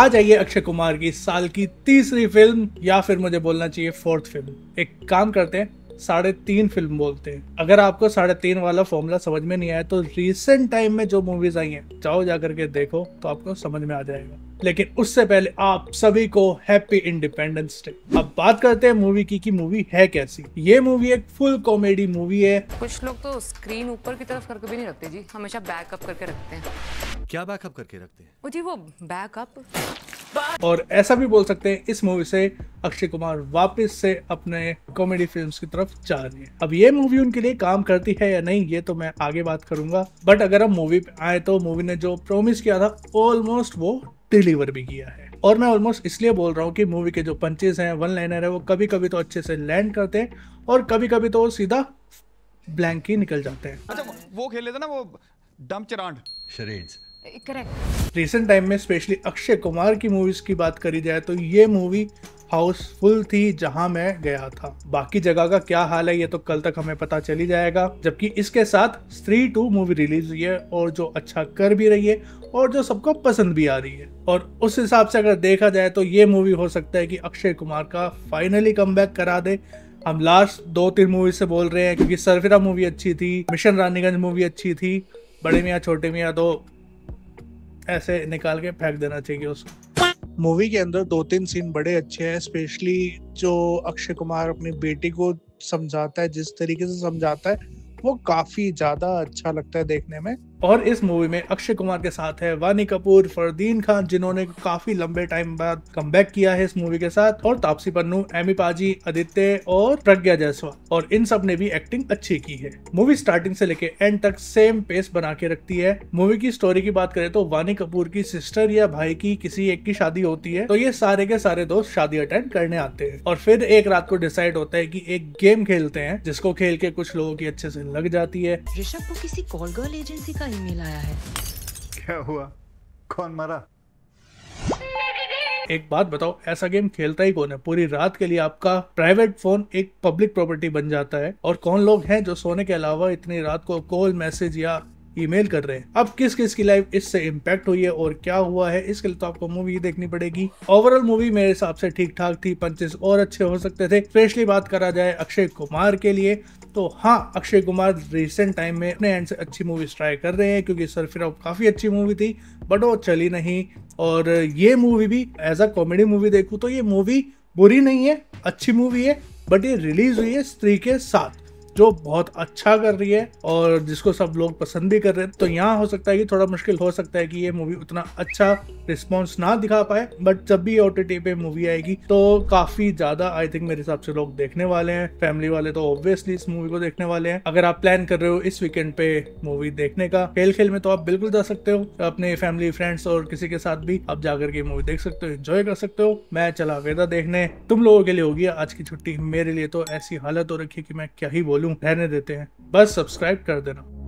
आ जाइए अक्षय कुमार की साल की तीसरी फिल्म या फिर मुझे बोलना चाहिए फोर्थ फिल्म एक काम करते हैं साढ़े तीन फिल्म बोलते हैं अगर आपको साढ़े तीन वाला फॉर्मूला समझ में नहीं आया तो रिसेंट टाइम में जो मूवीज आई हैं जाओ जाकर के देखो तो आपको समझ में आ जाएगा लेकिन उससे पहले आप सभी को हैप्पी इंडिपेंडेंस डे अब बात करते हैं मूवी की कि मूवी है कैसी ये मूवी एक फुल कॉमेडी मूवी है कुछ लोग तो स्क्रीन ऊपर की तरफ करके भी नहीं रखते जी हमेशा बैकअप करके रखते हैं क्या बैकअप करके रखते हैं जी वो बैकअप और ऐसा भी बोल सकते हैं इस मूवी से अक्षय कुमार वापस से अपने कॉमेडी फिल्म्स की तरफ जा रहे हैं अब ये मूवी उनके लिए काम करती है या नहीं ये तो मैं आगे बात करूंगा बट अगर हम मूवी पे आए तो मूवी ने जो प्रोमिस किया था ऑलमोस्ट वो डिलीवर भी किया है और मैं ऑलमोस्ट इसलिए बोल रहा हूँ कि मूवी के जो पंचेज हैं वन लाइनर है वो कभी कभी तो अच्छे से लैंड करते हैं और कभी कभी तो वो सीधा ब्लैंक ही निकल जाते हैं अच्छा वो खेले थे ना वो डम चरांड शरेड्स करेक्ट रिसेंट टाइम में स्पेशली अक्षय कुमार की मूवीज की बात करी जाए तो ये मूवी हाउसफुल थी जहां मैं गया था बाकी जगह का क्या हाल है ये तो कल तक हमें पता चली जाएगा जबकि इसके साथ स्त्री टू मूवी रिलीज हुई है और जो अच्छा कर भी रही है और जो सबको पसंद भी आ रही है और उस हिसाब से अगर देखा जाए तो ये मूवी हो सकता है कि अक्षय कुमार का फाइनली कम करा दे हम लास्ट दो तीन मूवी से बोल रहे हैं क्योंकि सरफिरा मूवी अच्छी थी मिशन रानीगंज मूवी अच्छी थी बड़े मियाँ छोटे मियाँ तो ऐसे निकाल के फेंक देना चाहिए उसको मूवी के अंदर दो तीन सीन बड़े अच्छे हैं स्पेशली जो अक्षय कुमार अपनी बेटी को समझाता है जिस तरीके से समझाता है वो काफी ज्यादा अच्छा लगता है देखने में और इस मूवी में अक्षय कुमार के साथ है वानी कपूर फरदीन खान जिन्होंने काफी लंबे टाइम बाद कम किया है इस मूवी के साथ और तापसी पन्नू एमी पाजी आदित्य और प्रज्ञा जायसवाल और इन सब ने भी एक्टिंग अच्छी की है मूवी स्टार्टिंग से लेके एंड तक सेम पेस बना के रखती है मूवी की स्टोरी की बात करें तो वानी कपूर की सिस्टर या भाई की किसी एक की शादी होती है तो ये सारे के सारे दोस्त शादी अटेंड करने आते हैं और फिर एक रात को डिसाइड होता है की एक गेम खेलते हैं जिसको खेल के कुछ लोगों की अच्छे से लग जाती है ऋषभ को किसी कॉल गर्ल एजेंसी का ईमेल आया है क्या हुआ कौन मरा एक बात बताओ ऐसा गेम खेलता ही कौन है पूरी रात के लिए आपका प्राइवेट फोन एक पब्लिक प्रॉपर्टी बन जाता है और कौन लोग हैं जो सोने के अलावा इतनी रात को कॉल मैसेज या ईमेल कर रहे हैं अब किस किस की लाइफ इससे इम्पैक्ट हुई है और क्या हुआ है इसके लिए तो आपको मूवी देखनी पड़ेगी ओवरऑल मूवी मेरे हिसाब से ठीक ठाक थी पंचेस और अच्छे हो सकते थे स्पेशली बात करा जाए अक्षय कुमार के लिए तो हाँ अक्षय कुमार रिसेंट टाइम में अपने एंड से अच्छी मूवीज ट्राई कर रहे हैं क्योंकि सरफिराव काफ़ी अच्छी मूवी थी बट वो चली नहीं और ये मूवी भी एज अ कॉमेडी मूवी देखूँ तो ये मूवी बुरी नहीं है अच्छी मूवी है बट ये रिलीज हुई है स्त्री के साथ जो बहुत अच्छा कर रही है और जिसको सब लोग पसंद भी कर रहे हैं तो यहाँ हो सकता है कि थोड़ा मुश्किल हो सकता है कि ये मूवी उतना अच्छा रिस्पॉन्स ना दिखा पाए बट जब भी ओ पे मूवी आएगी तो काफी ज्यादा आई थिंक मेरे हिसाब से लोग देखने वाले हैं फैमिली वाले तो ऑब्वियसली इस मूवी को देखने वाले हैं अगर आप प्लान कर रहे हो इस वीकेंड पे मूवी देखने का खेल खेल में तो आप बिल्कुल जा सकते हो अपने फैमिली फ्रेंड्स और किसी के साथ भी आप जाकर के मूवी देख सकते हो एंजॉय कर सकते हो मैं चला वेदा देखने तुम लोगों के लिए होगी आज की छुट्टी मेरे लिए तो ऐसी हालत हो रखी है कि मैं क्या ही बोलूँ वॉल्यूम रहने देते हैं बस सब्सक्राइब कर देना